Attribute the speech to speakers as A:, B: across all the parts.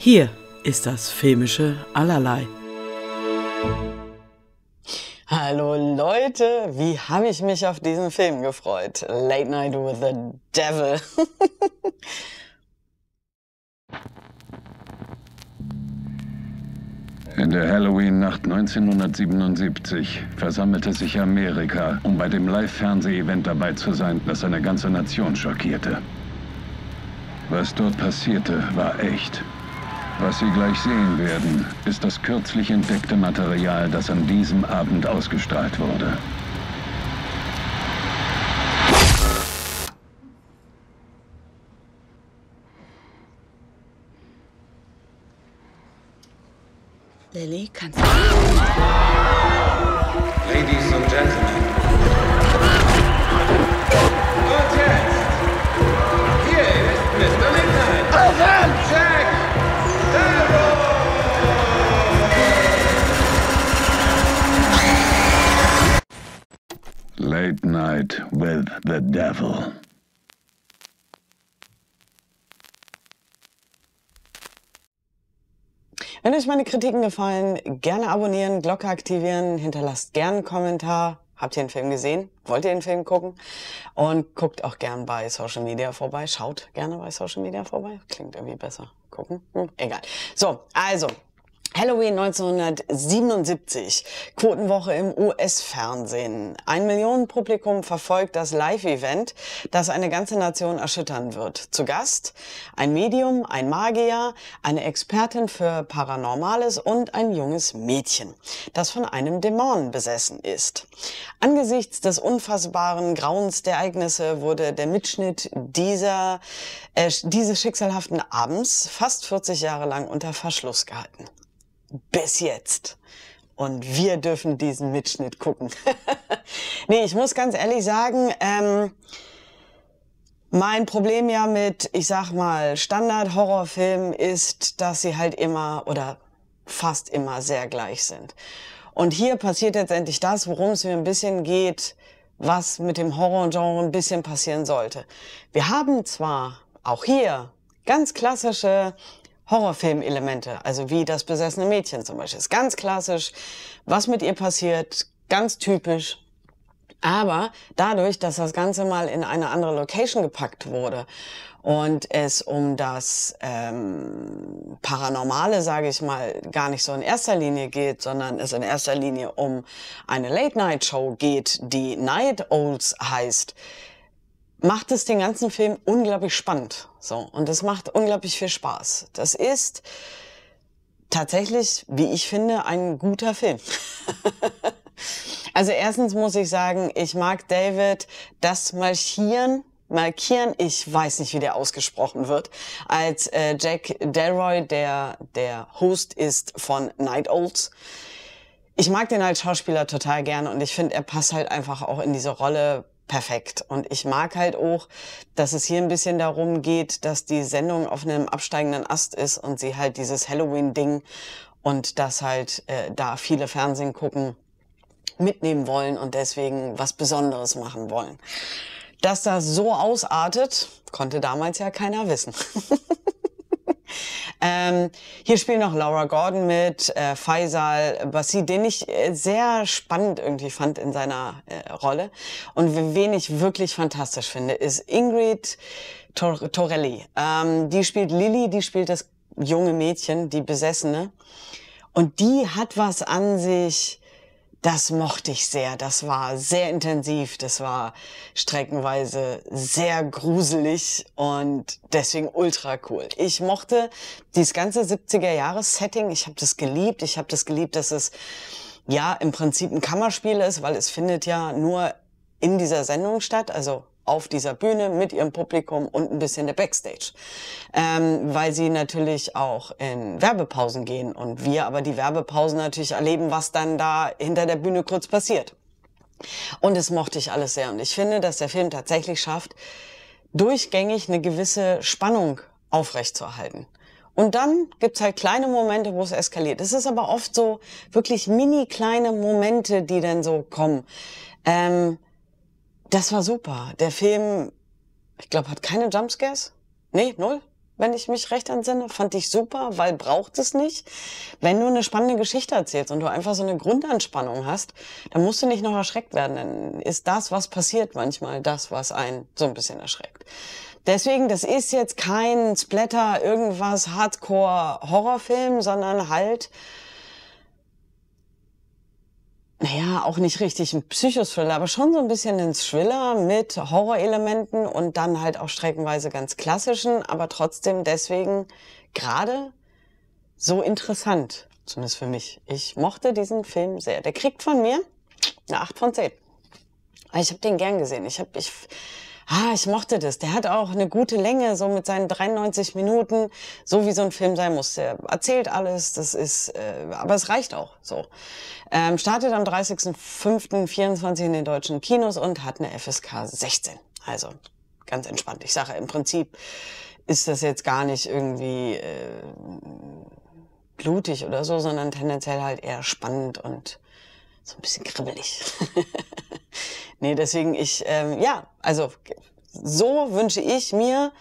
A: Hier ist das filmische Allerlei. Hallo Leute, wie habe ich mich auf diesen Film gefreut? Late Night with the Devil. In der Halloween-Nacht 1977 versammelte sich Amerika, um bei dem Live-Fernseh-Event dabei zu sein, das eine ganze Nation schockierte. Was dort passierte, war echt. Was Sie gleich sehen werden, ist das kürzlich entdeckte Material, das an diesem Abend ausgestrahlt wurde. Lily, kannst du... Ladies and Gentlemen, Midnight with the Devil. Wenn euch meine Kritiken gefallen, gerne abonnieren, Glocke aktivieren, hinterlasst gerne einen Kommentar. Habt ihr den Film gesehen? Wollt ihr den Film gucken? Und guckt auch gerne bei Social Media vorbei. Schaut gerne bei Social Media vorbei. Klingt irgendwie besser. Gucken? Hm, egal. So, also, Halloween 1977, Quotenwoche im US-Fernsehen. Ein Millionenpublikum verfolgt das Live-Event, das eine ganze Nation erschüttern wird. Zu Gast ein Medium, ein Magier, eine Expertin für Paranormales und ein junges Mädchen, das von einem Dämon besessen ist. Angesichts des unfassbaren Grauens der Ereignisse wurde der Mitschnitt dieser, äh, dieses schicksalhaften Abends fast 40 Jahre lang unter Verschluss gehalten bis jetzt. Und wir dürfen diesen Mitschnitt gucken. nee, ich muss ganz ehrlich sagen, ähm, mein Problem ja mit, ich sag mal, Standard-Horrorfilmen ist, dass sie halt immer oder fast immer sehr gleich sind. Und hier passiert letztendlich das, worum es mir ein bisschen geht, was mit dem Horror-Genre ein bisschen passieren sollte. Wir haben zwar auch hier ganz klassische Horrorfilm-Elemente, also wie das besessene Mädchen zum Beispiel. Ist ganz klassisch, was mit ihr passiert, ganz typisch. Aber dadurch, dass das Ganze mal in eine andere Location gepackt wurde und es um das ähm, Paranormale, sage ich mal, gar nicht so in erster Linie geht, sondern es in erster Linie um eine Late-Night-Show geht, die Night Olds heißt, macht es den ganzen Film unglaublich spannend. So. Und es macht unglaublich viel Spaß. Das ist tatsächlich, wie ich finde, ein guter Film. also erstens muss ich sagen, ich mag David das Malchieren markieren. Ich weiß nicht, wie der ausgesprochen wird. Als äh, Jack Delroy, der der Host ist von Night Olds. Ich mag den als Schauspieler total gerne und ich finde, er passt halt einfach auch in diese Rolle perfekt. Und ich mag halt auch, dass es hier ein bisschen darum geht, dass die Sendung auf einem absteigenden Ast ist und sie halt dieses Halloween-Ding und dass halt äh, da viele Fernsehen gucken, mitnehmen wollen und deswegen was Besonderes machen wollen. Dass das so ausartet, konnte damals ja keiner wissen. Ähm, hier spielen noch Laura Gordon mit, äh, Faisal Bassi, den ich äh, sehr spannend irgendwie fand in seiner äh, Rolle. Und wen ich wirklich fantastisch finde, ist Ingrid Tor Torelli. Ähm, die spielt Lilly, die spielt das junge Mädchen, die Besessene. Und die hat was an sich, das mochte ich sehr. Das war sehr intensiv. Das war streckenweise sehr gruselig und deswegen ultra cool. Ich mochte dieses ganze 70er-Jahres-Setting. Ich habe das geliebt. Ich habe das geliebt, dass es ja im Prinzip ein Kammerspiel ist, weil es findet ja nur in dieser Sendung statt. Also auf dieser Bühne mit ihrem Publikum und ein bisschen der Backstage. Ähm, weil sie natürlich auch in Werbepausen gehen und wir aber die Werbepausen natürlich erleben, was dann da hinter der Bühne kurz passiert. Und das mochte ich alles sehr. Und ich finde, dass der Film tatsächlich schafft, durchgängig eine gewisse Spannung aufrechtzuerhalten. Und dann gibt es halt kleine Momente, wo es eskaliert. Es ist aber oft so wirklich mini kleine Momente, die dann so kommen. Ähm, das war super. Der Film, ich glaube, hat keine Jumpscares. Nee, null wenn ich mich recht entsinne. Fand ich super, weil braucht es nicht. Wenn du eine spannende Geschichte erzählst und du einfach so eine Grundanspannung hast, dann musst du nicht noch erschreckt werden. Dann ist das, was passiert manchmal, das, was einen so ein bisschen erschreckt. Deswegen, das ist jetzt kein Splatter, irgendwas Hardcore-Horrorfilm, sondern halt naja, auch nicht richtig ein Psychothriller, aber schon so ein bisschen ein Thriller mit Horrorelementen und dann halt auch streckenweise ganz klassischen, aber trotzdem deswegen gerade so interessant, zumindest für mich. Ich mochte diesen Film sehr. Der kriegt von mir eine 8 von 10. Ich habe den gern gesehen. Ich habe ich ah, ich mochte das. Der hat auch eine gute Länge, so mit seinen 93 Minuten, so wie so ein Film sein muss. Der erzählt alles, das ist, äh, aber es reicht auch so. Ähm, startet am 30.05.24 in den deutschen Kinos und hat eine FSK 16. Also ganz entspannt. Ich sage, im Prinzip ist das jetzt gar nicht irgendwie äh, blutig oder so, sondern tendenziell halt eher spannend und so ein bisschen kribbelig. nee, deswegen ich, ähm, ja, also so wünsche ich mir,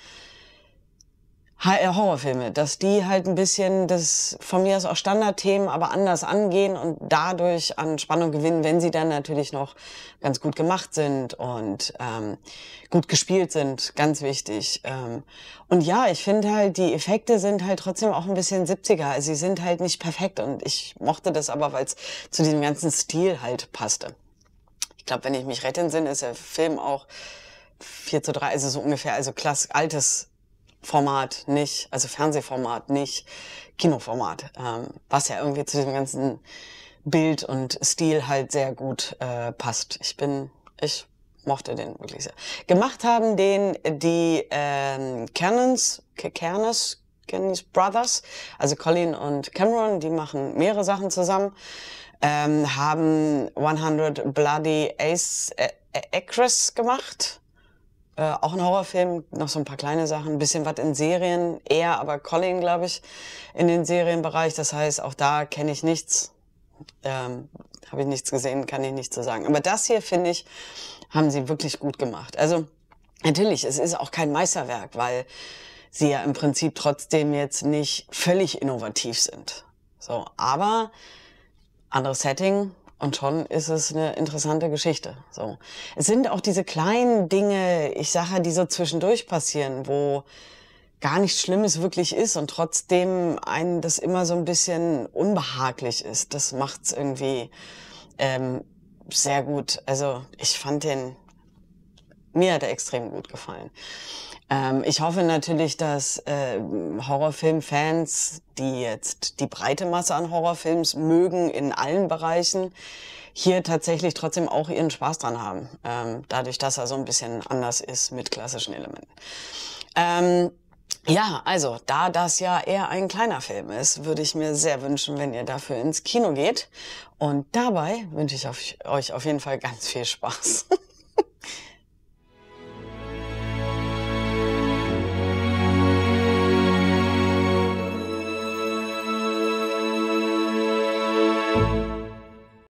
A: hr Horrorfilme, dass die halt ein bisschen das von mir aus auch Standardthemen, aber anders angehen und dadurch an Spannung gewinnen, wenn sie dann natürlich noch ganz gut gemacht sind und ähm, gut gespielt sind, ganz wichtig. Ähm, und ja, ich finde halt, die Effekte sind halt trotzdem auch ein bisschen 70er. Also sie sind halt nicht perfekt und ich mochte das aber, weil es zu diesem ganzen Stil halt passte. Ich glaube, wenn ich mich rette, Sinn ist der Film auch 4 zu 3, also so ungefähr, also klass altes Format nicht, also Fernsehformat nicht, Kinoformat, ähm, was ja irgendwie zu diesem ganzen Bild und Stil halt sehr gut äh, passt. Ich bin, ich mochte den wirklich sehr. Gemacht haben den die ähm, Cannons, Cannons Kennys Brothers, also Colin und Cameron, die machen mehrere Sachen zusammen, ähm, haben 100 Bloody Ace, äh, Acres gemacht äh, auch ein Horrorfilm, noch so ein paar kleine Sachen, ein bisschen was in Serien, eher aber Colin, glaube ich, in den Serienbereich. Das heißt, auch da kenne ich nichts, ähm, habe ich nichts gesehen, kann ich nichts zu sagen. Aber das hier, finde ich, haben sie wirklich gut gemacht. Also natürlich, es ist auch kein Meisterwerk, weil sie ja im Prinzip trotzdem jetzt nicht völlig innovativ sind. So, aber anderes Setting, und schon ist es eine interessante Geschichte. So. Es sind auch diese kleinen Dinge, ich sage, die so zwischendurch passieren, wo gar nichts Schlimmes wirklich ist und trotzdem einen das immer so ein bisschen unbehaglich ist. Das macht's irgendwie ähm, sehr gut. Also ich fand den mir hat er extrem gut gefallen. Ähm, ich hoffe natürlich, dass äh, Horrorfilmfans, die jetzt die breite Masse an Horrorfilms mögen in allen Bereichen, hier tatsächlich trotzdem auch ihren Spaß dran haben. Ähm, dadurch, dass er so ein bisschen anders ist mit klassischen Elementen. Ähm, ja, also da das ja eher ein kleiner Film ist, würde ich mir sehr wünschen, wenn ihr dafür ins Kino geht. Und dabei wünsche ich euch auf jeden Fall ganz viel Spaß.